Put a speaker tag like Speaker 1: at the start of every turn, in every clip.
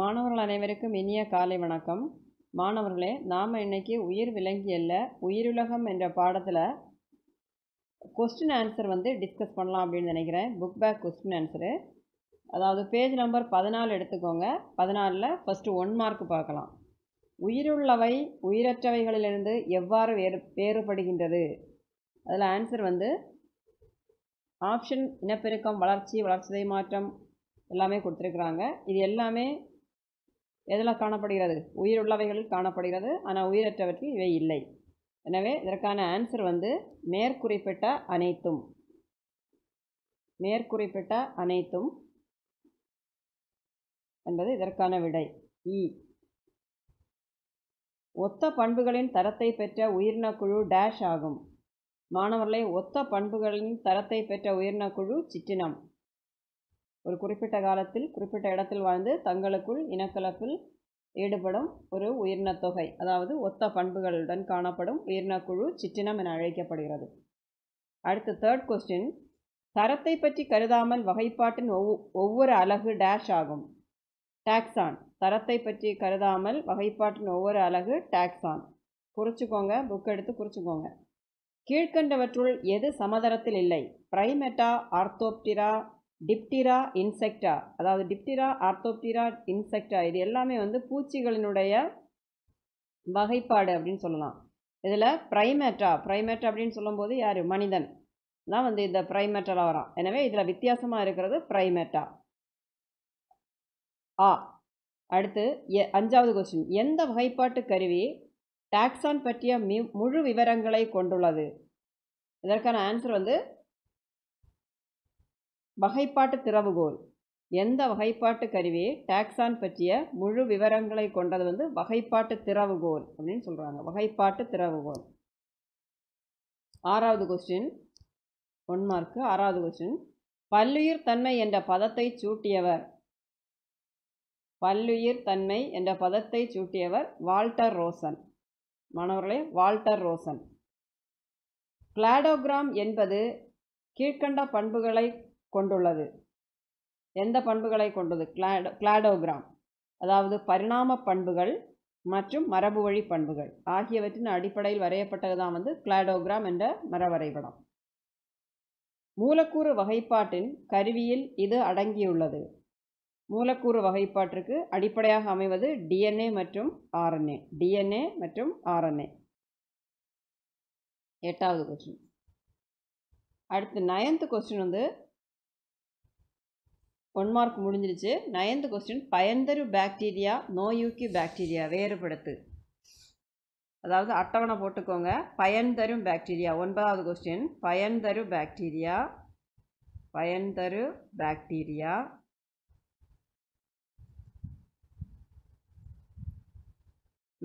Speaker 1: மாணவர்கள் அனைவருக்கும் இனிய காலை வணக்கம் மாணவர்களே நாம் இன்றைக்கி உயிர் விலங்கியல்ல உயிருலகம் என்ற பாடத்தில் கொஸ்டின் ஆன்சர் வந்து டிஸ்கஸ் பண்ணலாம் அப்படின்னு நினைக்கிறேன் புக் பேக் கொஸ்டின் ஆன்சரு அதாவது பேஜ் நம்பர் பதினாலு எடுத்துக்கோங்க பதினாலில் ஃபஸ்ட்டு ஒன் மார்க் பார்க்கலாம் உயிருள்ளவை உயிரற்றவைகளிலிருந்து எவ்வாறு வேறு வேறுபடுகின்றது அதில் ஆன்சர் வந்து ஆப்ஷன் இனப்பெருக்கம் வளர்ச்சி வளர்ச்சிதை மாற்றம் எல்லாமே கொடுத்துருக்குறாங்க இது எல்லாமே எதில் காணப்படுகிறது உயிர் உள்ளவைகளில் காணப்படுகிறது ஆனால் உயிரற்றவற்றில் இவை இல்லை எனவே இதற்கான ஆன்சர் வந்து மேற்குறிப்பிட்ட அனைத்தும் மேற்குறிப்பிட்ட அனைத்தும் என்பது இதற்கான விடை இ e. ஒத்த பண்புகளின் தரத்தை பெற்ற உயிரினக்குழு டேஷ் ஆகும் மாணவர்களை ஒத்த பண்புகளின் தரத்தை பெற்ற உயிரினக்குழு சிற்றினம் ஒரு குறிப்பிட்ட காலத்தில் குறிப்பிட்ட இடத்தில் வாழ்ந்து தங்களுக்குள் இனக்கலப்பில் ஈடுபடும் ஒரு உயிரினத்தொகை அதாவது ஒத்த பண்புகளுடன் காணப்படும் உயிரினக்குழு சிற்றினம் என அழைக்கப்படுகிறது அடுத்து தேர்ட் கொஸ்டின் தரத்தை பற்றி கருதாமல் வகைப்பாட்டின் ஒவ்வொ ஒவ்வொரு அலகு டேஷ் ஆகும் டாக்ஸான் தரத்தை பற்றி கருதாமல் வகைப்பாட்டின் ஒவ்வொரு அலகு டாக்ஸான் குறிச்சிக்கோங்க புக் எடுத்து குறிச்சிக்கோங்க கீழ்கண்டவற்றுள் எது சமதரத்தில் இல்லை பிரைமெட்டா ஆர்த்தோப்டிரா டிப்டிரா இன்செக்டா அதாவது டிப்டிரா ஆர்த்தோப்டிரா இன்செக்டா இது எல்லாமே வந்து பூச்சிகளினுடைய வகைப்பாடு அப்படின்னு சொல்லலாம் இதில் ப்ரைமேட்டா ப்ரைமேட்டா அப்படின்னு சொல்லும்போது யார் மனிதன் தான் வந்து இந்த ப்ரைமேட்டலாக வரான் எனவே இதில் வித்தியாசமாக இருக்கிறது ப்ரைமேட்டா ஆ அடுத்து எ அஞ்சாவது கொஸ்டின் எந்த வகைப்பாட்டு கருவி டாக்ஸான் பற்றிய மி முழு விவரங்களை கொண்டுள்ளது இதற்கான ஆன்சர் வந்து வகைப்பாட்டு திறவுகோல் எந்த வகைப்பாட்டு கருவி டாக்ஸான் பற்றிய முழு விவரங்களை கொண்டது வந்து வகைப்பாட்டு திறவுகோல் அப்படின்னு சொல்கிறாங்க வகைப்பாட்டு திறவுகோல் ஆறாவது கொஸ்டின் ஒன் மார்க்கு ஆறாவது கொஸ்டின் பல்லுயிர் தன்மை என்ற பதத்தை சூட்டியவர் பல்லுயிர் தன்மை என்ற பதத்தை சூட்டியவர் வால்டர் ரோசன் மாணவர்களே வால்டர் ரோசன் கிளாடோகிராம் என்பது கீழ்கண்ட பண்புகளை கொண்டுள்ளது எந்த பண்புகளை கொண்டது கிளாடோ கிளாடோகிராம் அதாவது பரிணாம பண்புகள் மற்றும் மரபு வழி பண்புகள் ஆகியவற்றின் அடிப்படையில் வரையப்பட்டது தான் வந்து கிளாடோகிராம் என்ற மர வரைபடம் மூலக்கூறு வகைப்பாட்டின் கருவியில் இது அடங்கியுள்ளது மூலக்கூறு வகைப்பாட்டிற்கு அடிப்படையாக அமைவது டிஎன்ஏ மற்றும் ஆர்என்ஏ டிஎன்ஏ மற்றும் ஆர்என்ஏ எட்டாவது கொஸ்டின் அடுத்து நயன்த் கொஸ்டின் வந்து ஒன் மார்க் முடிஞ்சிருச்சு நயன்த் கொஸ்டின் பயன்தரு பாக்டீரியா நோயூக்கி பாக்டீரியா வேறுபடுத்து அதாவது அட்டவணை போட்டுக்கோங்க பயன்தரும் பாக்டீரியா ஒன்பதாவது கொஸ்டின் பயன் பாக்டீரியா பயன்தரு பாக்டீரியா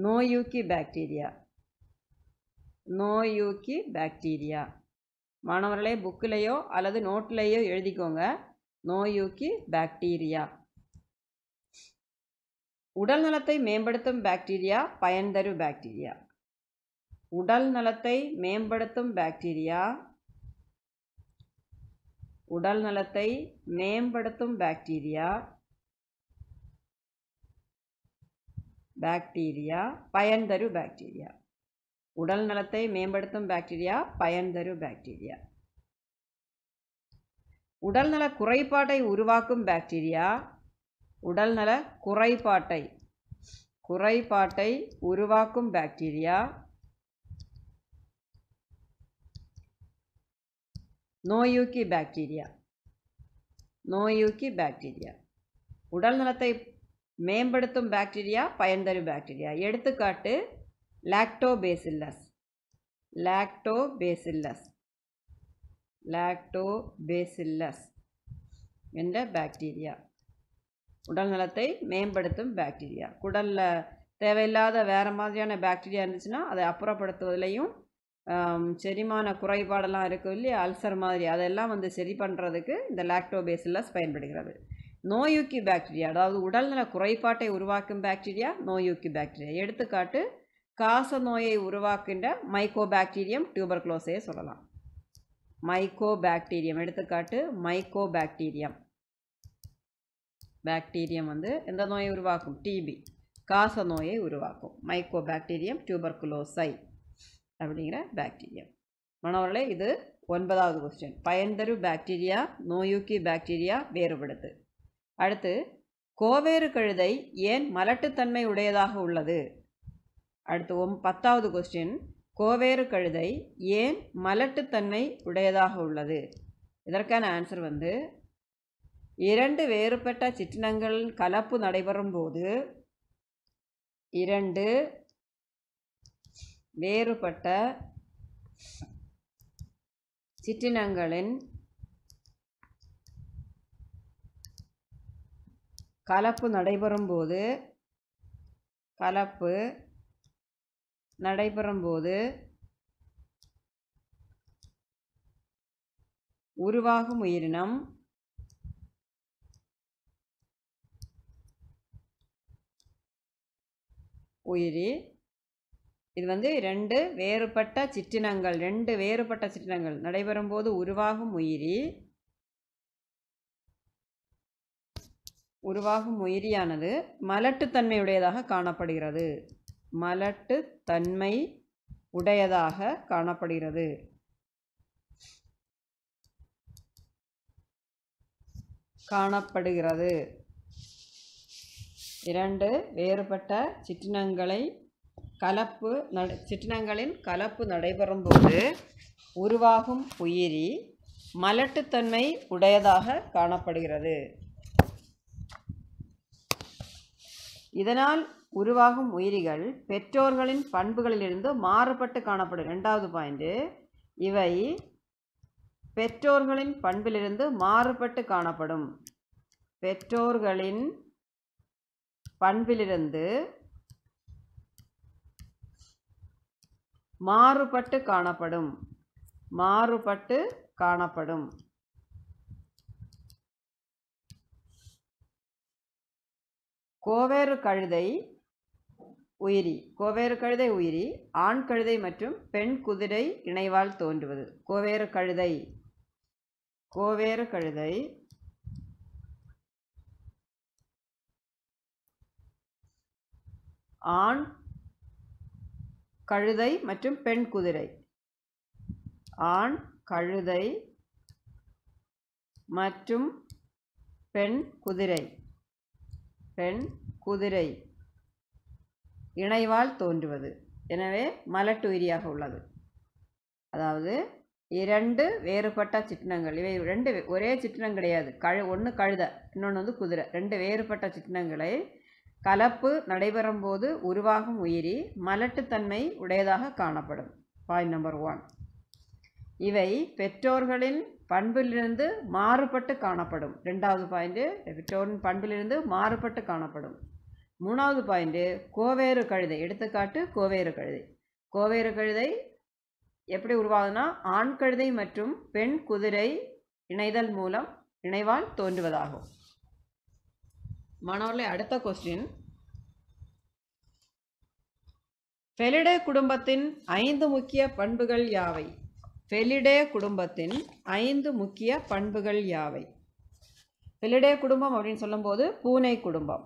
Speaker 1: நோயூக்கி பாக்டீரியா நோயூக்கி பாக்டீரியா மாணவர்களே புக்கிலையோ அல்லது நோட்லேயோ எழுதிக்கோங்க நோயூக்கி பாக்டீரியா உடல் நலத்தை மேம்படுத்தும் பாக்டீரியா பயன் பயன்தரு பாக்டீரியா உடல் நலத்தை மேம்படுத்தும் பாக்டீரியா உடல் நலத்தை மேம்படுத்தும் பாக்டீரியா பாக்டீரியா பயன் பயன்தரு பாக்டீரியா உடல் நலத்தை மேம்படுத்தும் பாக்டீரியா பயன் பயன்தரு பாக்டீரியா உடல்நல குறைபாட்டை உருவாக்கும் பாக்டீரியா உடல்நல குறைபாட்டை குறைபாட்டை உருவாக்கும் பாக்டீரியா நோயூக்கி பாக்டீரியா நோயூக்கி பாக்டீரியா உடல்நலத்தை மேம்படுத்தும் பாக்டீரியா பயன்தரும் பாக்டீரியா எடுத்துக்காட்டு லாக்டோபேசில்லஸ் லாக்டோபேசில்லஸ் லாக்டோபேசில்லஸ் என்ற பாக்டீரியா உடல் நலத்தை மேம்படுத்தும் பாக்டீரியா குடலில் தேவையில்லாத வேறு மாதிரியான பாக்டீரியா இருந்துச்சுன்னா அதை அப்புறப்படுத்துவதிலையும் செரிமான குறைபாடெல்லாம் இருக்கும் இல்லையா அல்சர் மாதிரி அதெல்லாம் வந்து சரி பண்ணுறதுக்கு இந்த லாக்டோபேசில்லஸ் பயன்படுகிறது நோயூக்கி பாக்டீரியா அதாவது உடல்நல குறைபாட்டை உருவாக்கும் பாக்டீரியா நோயூக்கி பாக்டீரியா எடுத்துக்காட்டு காச நோயை உருவாக்கின்ற மைக்கோ பாக்டீரியம் டியூபர்குலோஸையே சொல்லலாம் மைக்கோபாக்டீரியம் எடுத்துக்காட்டு மைக்கோபாக்டீரியம் பாக்டீரியம் வந்து எந்த நோயை உருவாக்கும் டிபி காச நோயை உருவாக்கும் மைக்கோபாக்டீரியம் டியூபர்குலோசை அப்படிங்கிற பாக்டீரியம் மனவர்களே இது ஒன்பதாவது கொஸ்டின் பயன்தரு பாக்டீரியா நோயூக்கி பாக்டீரியா வேறுபடுத்து அடுத்து கோவேறு கழுதை ஏன் மலட்டுத்தன்மை உடையதாக உள்ளது அடுத்து ஒம் பத்தாவது கொஸ்டின் கோவேறு கழுதை ஏன் மலட்டுத்தன்மை உடையதாக உள்ளது இதற்கான ஆன்சர் வந்து இரண்டு வேறுபட்ட சிற்றினங்கள் கலப்பு நடைபெறும் போது இரண்டு வேறுபட்ட சிற்றினங்களின் கலப்பு நடைபெறும்போது கலப்பு நடைபெறும் போது உருவாகும் உயிரினம் உயிரி இது வந்து ரெண்டு வேறுபட்ட சிற்றினங்கள் ரெண்டு வேறுபட்ட சிற்றினங்கள் நடைபெறும் போது உருவாகும் உயிரி உருவாகும் உயிரியானது மலட்டுத்தன்மையுடையதாக காணப்படுகிறது மலட்டுத்தன்மை உடையதாக காணப்படுகிறது காணப்படுகிறது இரண்டு வேறுபட்ட சிற்றினங்களை கலப்பு சிற்றினங்களின் கலப்பு நடைபெறும்போது உருவாகும் உயிரி மலட்டுத்தன்மை உடையதாக காணப்படுகிறது இதனால் உருவாகும் உயிரிகள் பெற்றோர்களின் பண்புகளிலிருந்து மாறுபட்டு காணப்படும் ரெண்டாவது பாயிண்ட்டு இவை பெற்றோர்களின் பண்பிலிருந்து மாறுபட்டு காணப்படும் பெற்றோர்களின் பண்பிலிருந்து மாறுபட்டு காணப்படும் மாறுபட்டு காணப்படும் கோவேறு கழுதை உயிரி கோவேறு கழுதை உயிரி ஆண் கழுதை மற்றும் பெண் குதிரை இணைவால் தோன்றுவது கோவேறு கழுதை கோவேறு கழுதை ஆண் கழுதை மற்றும் பெண் குதிரை ஆண் கழுதை மற்றும் பெண் குதிரை பெண் குதிரை இணைவால் தோன்றுவது எனவே மலட்டு உயிரியாக உள்ளது அதாவது இரண்டு வேறுபட்ட சிற்றினங்கள் இவை ரெண்டு ஒரே சிற்றினம் கிடையாது கழு ஒன்று கழுத இன்னொன்று வந்து குதிரை ரெண்டு வேறுபட்ட சிற்றினங்களை கலப்பு நடைபெறும் போது உருவாகும் உயிரி மலட்டுத்தன்மை உடையதாக காணப்படும் பாயிண்ட் நம்பர் ஒன் இவை பெற்றோர்களின் பண்பிலிருந்து மாறுபட்டு காணப்படும் ரெண்டாவது பாயிண்ட்டு பெற்றோரின் பண்பிலிருந்து மாறுபட்டு காணப்படும் மூணாவது பாயிண்ட்டு கோவேறு கழுதை எடுத்துக்காட்டு கோவேறு கழுதை கோவேறு கழுதை எப்படி உருவாகுதுன்னா ஆண் கழுதை மற்றும் பெண் குதிரை இணைதல் மூலம் இணைவால் தோன்றுவதாகும் மாணவர்களை அடுத்த கொஸ்டின் ஃபெலிடே குடும்பத்தின் ஐந்து முக்கிய பண்புகள் யாவை ஃபெலிடே குடும்பத்தின் ஐந்து முக்கிய பண்புகள் யாவை ஃபெலிடே குடும்பம் அப்படின்னு சொல்லும்போது பூனை குடும்பம்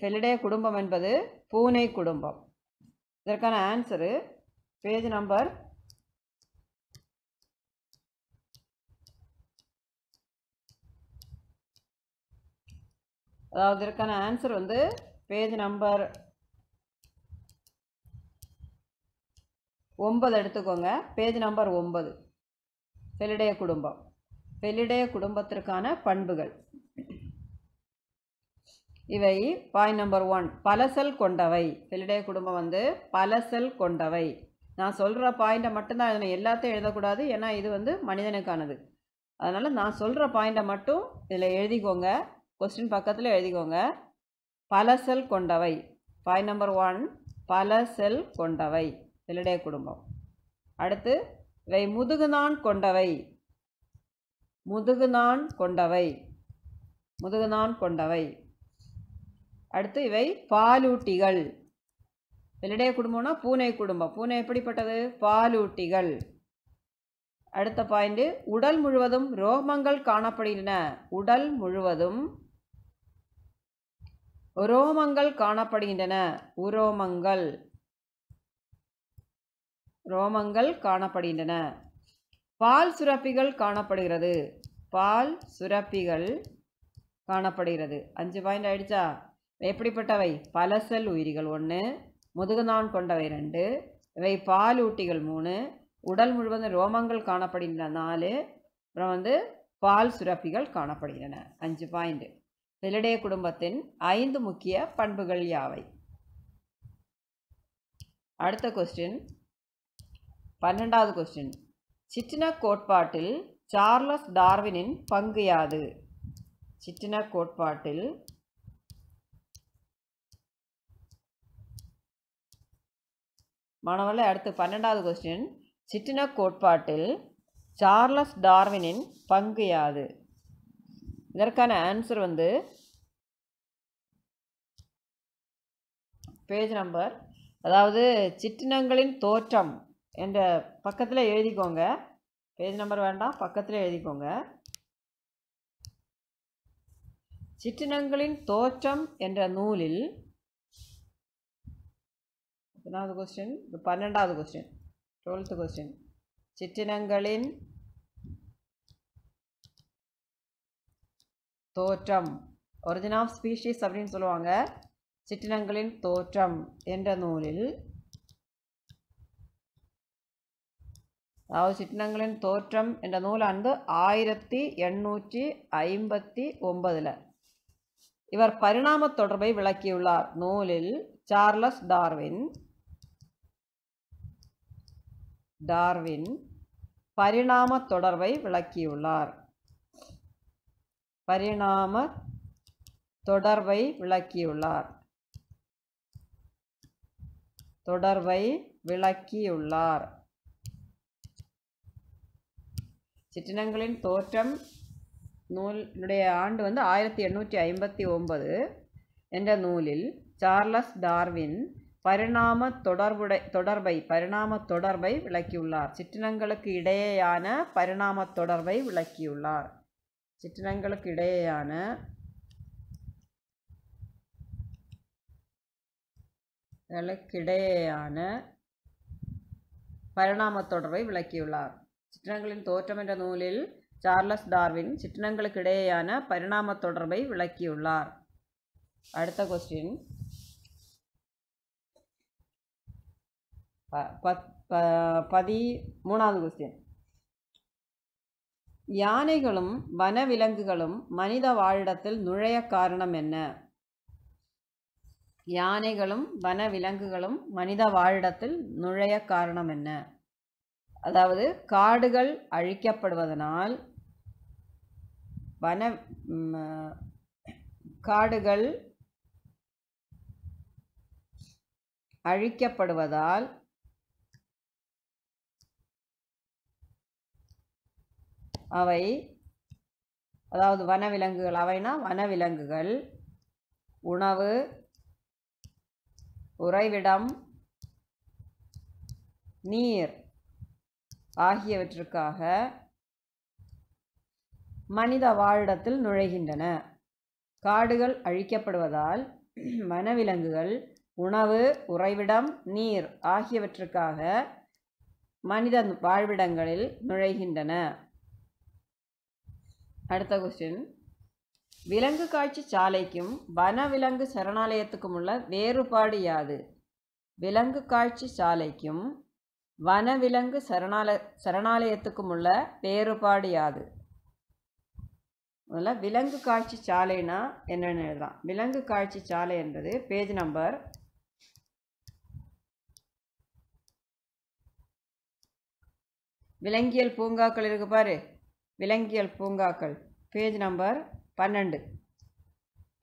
Speaker 1: ஃபெல்லிடே குடும்பம் என்பது பூனை குடும்பம் இதற்கான ஆன்சரு பேஜ் நம்பர் அதாவது இதற்கான ஆன்சர் வந்து பேஜ் நம்பர் ஒன்பது எடுத்துக்கோங்க பேஜ் நம்பர் ஒன்பது ஃபெலிடைய குடும்பம் ஃபெலிடைய குடும்பத்திற்கான பண்புகள் இவை பாயிண்ட் நம்பர் ஒன் பலசல் கொண்டவை ஃபெலிடே குடும்பம் வந்து பலசல் கொண்டவை நான் சொல்கிற பாயிண்ட்டை மட்டும்தான் எழுதணும் எல்லாத்தையும் எழுதக்கூடாது ஏன்னா இது வந்து மனிதனுக்கானது அதனால் நான் சொல்கிற பாயிண்ட்டை மட்டும் இதில் எழுதிக்கோங்க கொஸ்டின் பக்கத்தில் எழுதிக்கோங்க பலசல் கொண்டவை பாயிண்ட் நம்பர் ஒன் பலசல் கொண்டவை வெள்ளடைய குடும்பம் அடுத்து இவை முதுகுநான் கொண்டவை முதுகுநான் கொண்டவை முதுகுநான் கொண்டவை அடுத்து இவை பாலூட்டிகள் வெள்ளிடைய குடும்பம்னா பூனை குடும்பம் பூனை எப்படிப்பட்டது பாலூட்டிகள் அடுத்த பாயிண்ட் உடல் முழுவதும் ரோமங்கள் காணப்படுகின்றன உடல் முழுவதும் ரோமங்கள் காணப்படுகின்றன உரோமங்கள் ரோமங்கள் காணப்படுகின்றன பால் சுரப்பிகள் காணப்படுகிறது பால் சுரப்பிகள் காணப்படுகிறது அஞ்சு பாயிண்ட் ஆயிடுச்சா எப்படிப்பட்டவை பலசல் உயிரிகள் ஒன்று முதுகுதான் கொண்டவை ரெண்டு இவை பாலூட்டிகள் மூணு உடல் முழுவதும் ரோமங்கள் காணப்படுகின்ற நாலு அப்புறம் வந்து பால் சுரப்பிகள் காணப்படுகின்றன அஞ்சு பாயிண்ட் வெள்ளடைய குடும்பத்தின் ஐந்து முக்கிய பண்புகள் யாவை அடுத்த கொஸ்டின் பன்னெண்டாவது கொஸ்டின் சிற்றின கோட்பாட்டில் சார்லஸ் டார்வினின் பங்கு யாது சிற்றின கோட்பாட்டில் மாணவர்கள் அடுத்து பன்னெண்டாவது கொஸ்டின் சிட்டின கோட்பாட்டில் சார்லஸ் டார்வினின் பங்கு யாது இதற்கான ஆன்சர் வந்து பேஜ் நம்பர் அதாவது சிற்றினங்களின் தோற்றம் என்ற பக்கத்தில் எழுதிக்கோங்க பேஜ் நம்பர் வேண்டாம் பக்கத்தில் எழுதிக்கோங்க சிற்றினங்களின் தோற்றம் என்ற நூலில் எத்தனாவது கொஸ்டின் இது பன்னெண்டாவது கொஸ்டின் டுவெல்த்து கொஸ்டின் சிற்றினங்களின் தோற்றம் ஒரிஜின் ஆஃப் ஸ்பீஷீஸ் அப்படின்னு சொல்லுவாங்க சிற்றினங்களின் தோற்றம் என்ற நூலில் அதாவது சிற்றினங்களின் தோற்றம் என்ற நூலானது ஆயிரத்தி எண்ணூற்றி ஐம்பத்தி ஒன்பதில் இவர் பரிணாம தொடர்பை விளக்கியுள்ளார் நூலில் சார்லஸ் டார்வின் டார்வின் பரிணாம தொடர்பை விளக்கியுள்ளார் பரிணாம தொடர்பை விளக்கியுள்ளார் தொடர்பை விளக்கியுள்ளார் சிற்றினங்களின் தோற்றம் நூலினுடைய ஆண்டு வந்து ஆயிரத்தி எண்ணூற்றி ஐம்பத்தி ஒன்பது என்ற நூலில் சார்லஸ் டார்வின் பரிணாம தொடர்புடை தொடர்பை பரிணாம தொடர்பை விளக்கியுள்ளார் சிற்றினங்களுக்கு இடையேயான பரிணாம தொடர்பை விளக்கியுள்ளார் சிற்றினங்களுக்கு இடையேயான ிடையேயான பரிணாம தொடர்பை விளக்கியுள்ளார் சிற்றினங்களின் தோற்றம் என்ற நூலில் சார்லஸ் டார்வின் இடையேயான பரிணாம தொடர்பை விளக்கியுள்ளார் அடுத்த கொஸ்டின் பத் பதி மூணாவது கொஸ்டின் யானைகளும் வனவிலங்குகளும் மனித வாழிடத்தில் நுழைய காரணம் என்ன யானைகளும் வனவிலங்குகளும் மனித வாழிடத்தில் நுழைய காரணம் என்ன அதாவது காடுகள் அழிக்கப்படுவதனால் வன காடுகள் அழிக்கப்படுவதால் அவை அதாவது வனவிலங்குகள் அவைனா வனவிலங்குகள் உணவு உறைவிடம் நீர் ஆகியவற்றுக்காக மனித வாழிடத்தில் நுழைகின்றன காடுகள் அழிக்கப்படுவதால் வனவிலங்குகள் உணவு உறைவிடம் நீர் ஆகியவற்றுக்காக மனித வாழ்விடங்களில் நுழைகின்றன அடுத்த கொஸ்டின் விலங்கு காட்சி சாலைக்கும் வன விலங்கு சரணாலயத்துக்கும் உள்ள வேறுபாடு யாது விலங்கு காட்சி சாலைக்கும் வன விலங்கு சரணால சரணாலயத்துக்கும் உள்ள வேறுபாடு யாது முதல்ல விலங்கு காட்சி சாலைனா என்னென்னு எழுதலாம் விலங்கு காட்சி சாலை என்பது பேஜ் நம்பர் விலங்கியல் பூங்காக்கள் இருக்கு பாரு விலங்கியல் பூங்காக்கள் பேஜ் நம்பர் பன்னெண்டு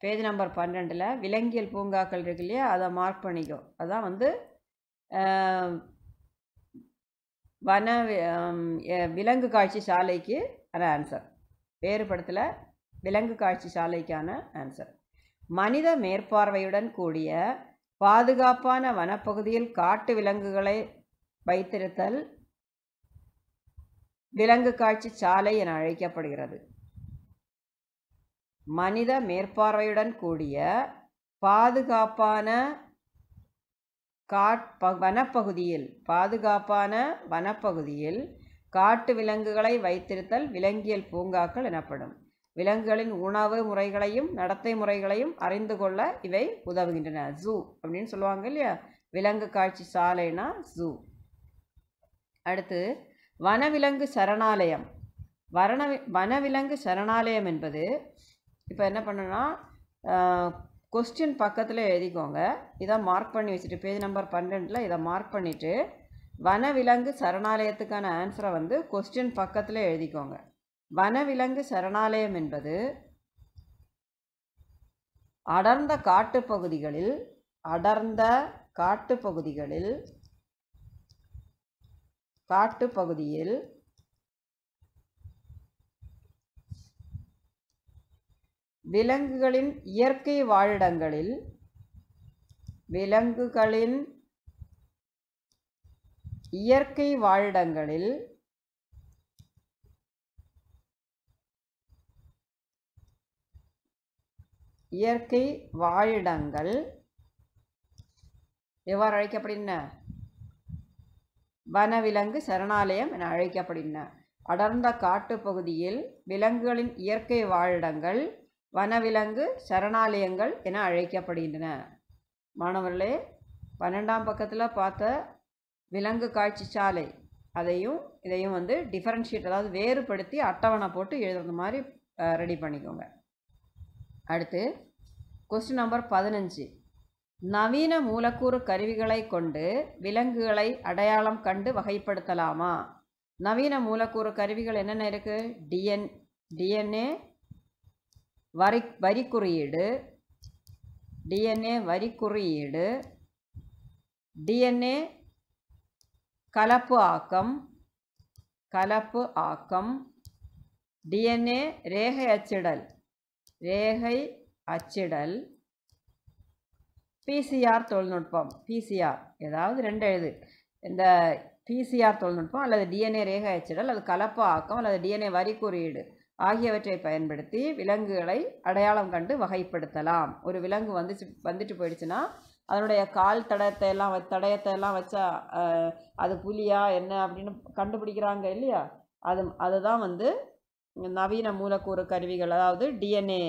Speaker 1: பேஜ் நம்பர் பன்னெண்டில் விலங்கியல் பூங்காக்கள் இருக்கு இல்லையா அதை மார்க் பண்ணிக்கோ அதான் வந்து வன விலங்கு காட்சி சாலைக்கு அந்த ஆன்சர் வேறு படத்தில் விலங்கு காட்சி சாலைக்கான ஆன்சர் மனித மேற்பார்வையுடன் கூடிய பாதுகாப்பான வனப்பகுதியில் காட்டு விலங்குகளை வைத்திருத்தல் விலங்கு காட்சி சாலை என அழைக்கப்படுகிறது மனித மேற்பார்வையுடன் கூடிய பாதுகாப்பான காட் வனப்பகுதியில் பாதுகாப்பான வனப்பகுதியில் காட்டு விலங்குகளை வைத்திருத்தல் விலங்கியல் பூங்காக்கள் எனப்படும் விலங்குகளின் உணவு முறைகளையும் நடத்தை முறைகளையும் அறிந்து கொள்ள இவை உதவுகின்றன ஜூ அப்படின்னு சொல்லுவாங்க இல்லையா விலங்கு காட்சி சாலைனா ஜூ அடுத்து வனவிலங்கு சரணாலயம் வரண வனவிலங்கு சரணாலயம் என்பது இப்போ என்ன பண்ணுன்னா கொஸ்டின் பக்கத்தில் எழுதிக்கோங்க இதை மார்க் பண்ணி வச்சுட்டு பேஜ் நம்பர் பன்னெண்டில் இதை மார்க் பண்ணிவிட்டு வனவிலங்கு சரணாலயத்துக்கான ஆன்சரை வந்து கொஸ்டின் பக்கத்தில் எழுதிக்கோங்க வனவிலங்கு சரணாலயம் என்பது அடர்ந்த காட்டுப்பகுதிகளில் அடர்ந்த காட்டுப்பகுதிகளில் பகுதியில் விலங்குகளின் இயற்கை வாழிடங்களில் விலங்குகளின் இயற்கை வாழிடங்களில் இயற்கை வாழிடங்கள் எவ்வாறு அழைக்கப்படுகின்றன வனவிலங்கு சரணாலயம் என அழைக்கப்படுகின்றன அடர்ந்த காட்டு பகுதியில் விலங்குகளின் இயற்கை வாழிடங்கள் வனவிலங்கு சரணாலயங்கள் என அழைக்கப்படுகின்றன மாணவர்களே பன்னெண்டாம் பக்கத்தில் பார்த்த விலங்கு காட்சி சாலை அதையும் இதையும் வந்து டிஃபரன்ஷியேட் அதாவது வேறுபடுத்தி அட்டவணை போட்டு எழுதுறது மாதிரி ரெடி பண்ணிக்கோங்க அடுத்து கொஸ்டின் நம்பர் பதினஞ்சு நவீன மூலக்கூறு கருவிகளை கொண்டு விலங்குகளை அடையாளம் கண்டு வகைப்படுத்தலாமா நவீன மூலக்கூறு கருவிகள் என்னென்ன இருக்குது டிஎன் டிஎன்ஏ வரி வரி குறியீடு டிஎன்ஏ வரி குறியீடு டிஎன்ஏ கலப்பு ஆக்கம் கலப்பு ஆக்கம் டிஎன்ஏ ரேகை அச்சிடல் ரேகை அச்சிடல் பிசிஆர் தொழில்நுட்பம் பிசிஆர் ஏதாவது ரெண்டு எழுது இந்த பிசிஆர் தொழில்நுட்பம் அல்லது டிஎன்ஏ ரேக அச்சிடல் அல்லது கலப்பு ஆக்கம் அல்லது டிஎன்ஏ வரி குறியீடு ஆகியவற்றை பயன்படுத்தி விலங்குகளை அடையாளம் கண்டு வகைப்படுத்தலாம் ஒரு விலங்கு வந்துச்சு வந்துட்டு போயிடுச்சுன்னா அதனுடைய கால் தடத்தை எல்லாம் தடயத்தை எல்லாம் வச்சா அது புலியா என்ன அப்படின்னு கண்டுபிடிக்கிறாங்க இல்லையா அது அதுதான் வந்து நவீன மூலக்கூறு கருவிகள் அதாவது டிஎன்ஏ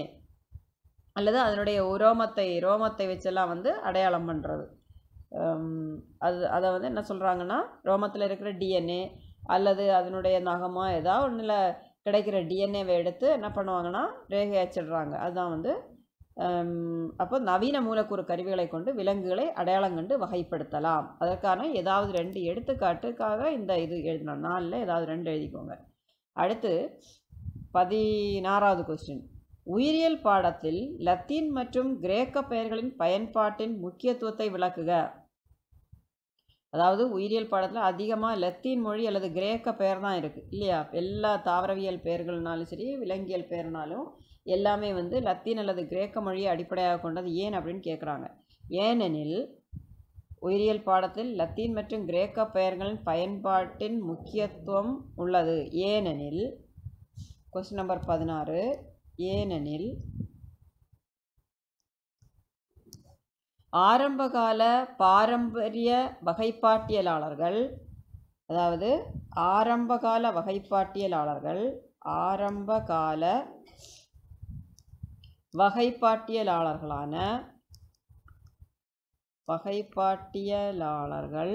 Speaker 1: அல்லது அதனுடைய உரோமத்தை ரோமத்தை வச்செல்லாம் வந்து அடையாளம் பண்ணுறது அது அதை வந்து என்ன சொல்கிறாங்கன்னா ரோமத்தில் இருக்கிற டிஎன்ஏ அல்லது அதனுடைய நகமோ ஏதாவது ஒன்றில் கிடைக்கிற டிஎன்ஏவை எடுத்து என்ன பண்ணுவாங்கன்னா ரேகை அச்சிடுறாங்க அதுதான் வந்து அப்போ நவீன மூலக்கூறு கருவிகளை கொண்டு விலங்குகளை அடையாளம் கண்டு வகைப்படுத்தலாம் அதற்கான ஏதாவது ரெண்டு எடுத்துக்காட்டுக்காக இந்த இது எழுதணும் நாளில் ஏதாவது ரெண்டு எழுதிக்கோங்க அடுத்து பதினாறாவது கொஸ்டின் உயிரியல் பாடத்தில் லத்தீன் மற்றும் கிரேக்க பெயர்களின் பயன்பாட்டின் முக்கியத்துவத்தை விளக்குக அதாவது உயிரியல் பாடத்தில் அதிகமாக லத்தீன் மொழி அல்லது கிரேக்க பெயர் தான் இருக்குது இல்லையா எல்லா தாவரவியல் பெயர்கள்னாலும் சரி விலங்கியல் பெயர்னாலும் எல்லாமே வந்து லத்தீன் அல்லது கிரேக்க மொழியை அடிப்படையாக கொண்டது ஏன் அப்படின்னு கேட்குறாங்க ஏனெனில் உயிரியல் பாடத்தில் லத்தீன் மற்றும் கிரேக்க பெயர்களின் பயன்பாட்டின் முக்கியத்துவம் உள்ளது ஏனெனில் கொஸ்டின் நம்பர் பதினாறு ஏனெனில் ஆரம்பகால பாரம்பரிய வகைப்பாட்டியலாளர்கள் அதாவது ஆரம்பகால வகைப்பாட்டியலாளர்கள் ஆரம்பகால வகைப்பாட்டியலாளர்களான வகைப்பாட்டியலாளர்கள்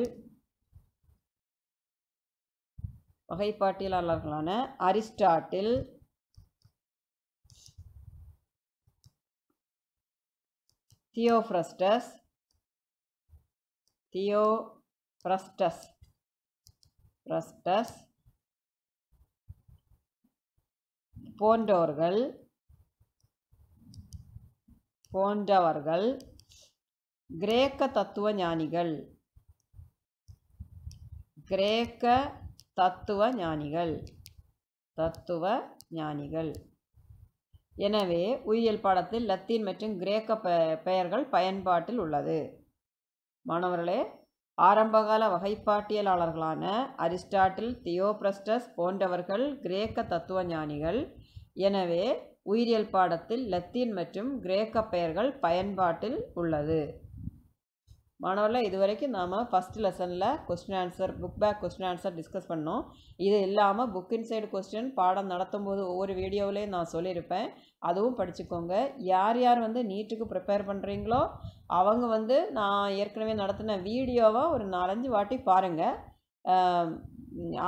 Speaker 1: வகைப்பாட்டியலாளர்களான அரிஸ்டாட்டில் தியோஃப்ரஸ்டஸ் தியோஃப்ரஸ்டஸ் ஃப்ரஸ்டஸ் போன்றவர்கள் போன்றவர்கள் கிரேக்க தத்துவ ஞானிகள் கிரேக்க தத்துவ ஞானிகள் தத்துவ ஞானிகள் எனவே உயிரியல் பாடத்தில் லத்தீன் மற்றும் கிரேக்க பெ பெயர்கள் பயன்பாட்டில் உள்ளது மாணவர்களே ஆரம்பகால வகைப்பாட்டியலாளர்களான அரிஸ்டாட்டில் தியோபிரஸ்டஸ் போன்றவர்கள் கிரேக்க தத்துவ ஞானிகள் எனவே உயிரியல் பாடத்தில் லத்தீன் மற்றும் கிரேக்க பெயர்கள் பயன்பாட்டில் உள்ளது மாணவர்களே இது வரைக்கும் நாம் ஃபஸ்ட் லெசனில் question answer book back question answer discuss பண்ணோம் இது இல்லாமல் புக் இன்சைடு கொஸ்டின் பாடம் நடத்தும் போது ஒவ்வொரு வீடியோவிலையும் நான் சொல்லியிருப்பேன் அதுவும் படிச்சுக்கோங்க யார் யார் வந்து நீட்டுக்கு ப்ரிப்பேர் பண்ணுறீங்களோ அவங்க வந்து நான் ஏற்கனவே நடத்தின வீடியோவை ஒரு நாலஞ்சு வாட்டி பாருங்கள்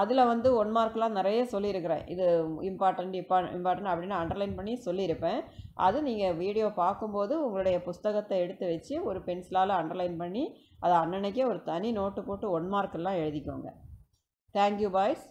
Speaker 1: அதில் வந்து ஒன் மார்க்லாம் நிறைய சொல்லியிருக்கிறேன் இது இம்பார்ட்டண்ட் இப்போ இம்பார்ட்டன்ட் அப்படின்னு அண்டர்லைன் பண்ணி சொல்லியிருப்பேன் அது நீங்கள் வீடியோ பார்க்கும்போது உங்களுடைய புஸ்தகத்தை எடுத்து வச்சு ஒரு பென்சிலால் அண்டர்லைன் பண்ணி அதை அன்னன்னைக்கே ஒரு தனி நோட்டு போட்டு ஒன் மார்க்கெல்லாம் எழுதிக்கோங்க தேங்க்யூ பாய்ஸ்